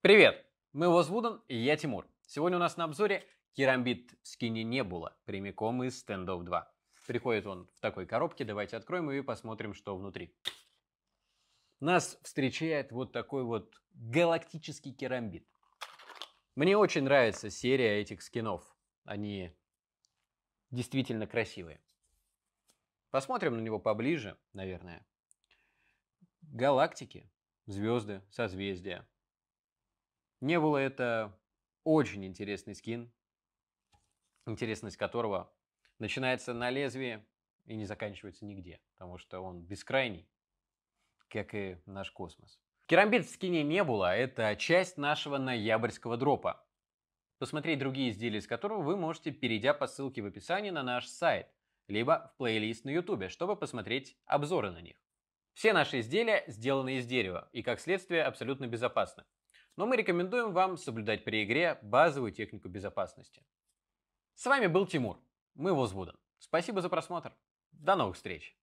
Привет! Мы Возвудан и я Тимур. Сегодня у нас на обзоре керамбит в скине не было, прямиком из стендов 2. Приходит он в такой коробке, давайте откроем ее и посмотрим, что внутри. Нас встречает вот такой вот галактический керамбит. Мне очень нравится серия этих скинов. Они действительно красивые. Посмотрим на него поближе, наверное. Галактики, звезды, созвездия, не было это очень интересный скин, интересность которого начинается на лезвии и не заканчивается нигде, потому что он бескрайний, как и наш космос. Керамбит в скине не было, а это часть нашего ноябрьского дропа. Посмотреть другие изделия, из которого вы можете, перейдя по ссылке в описании на наш сайт, либо в плейлист на ютубе, чтобы посмотреть обзоры на них. Все наши изделия сделаны из дерева и, как следствие, абсолютно безопасны. Но мы рекомендуем вам соблюдать при игре базовую технику безопасности. С вами был Тимур. Мы Возвуден. Спасибо за просмотр. До новых встреч!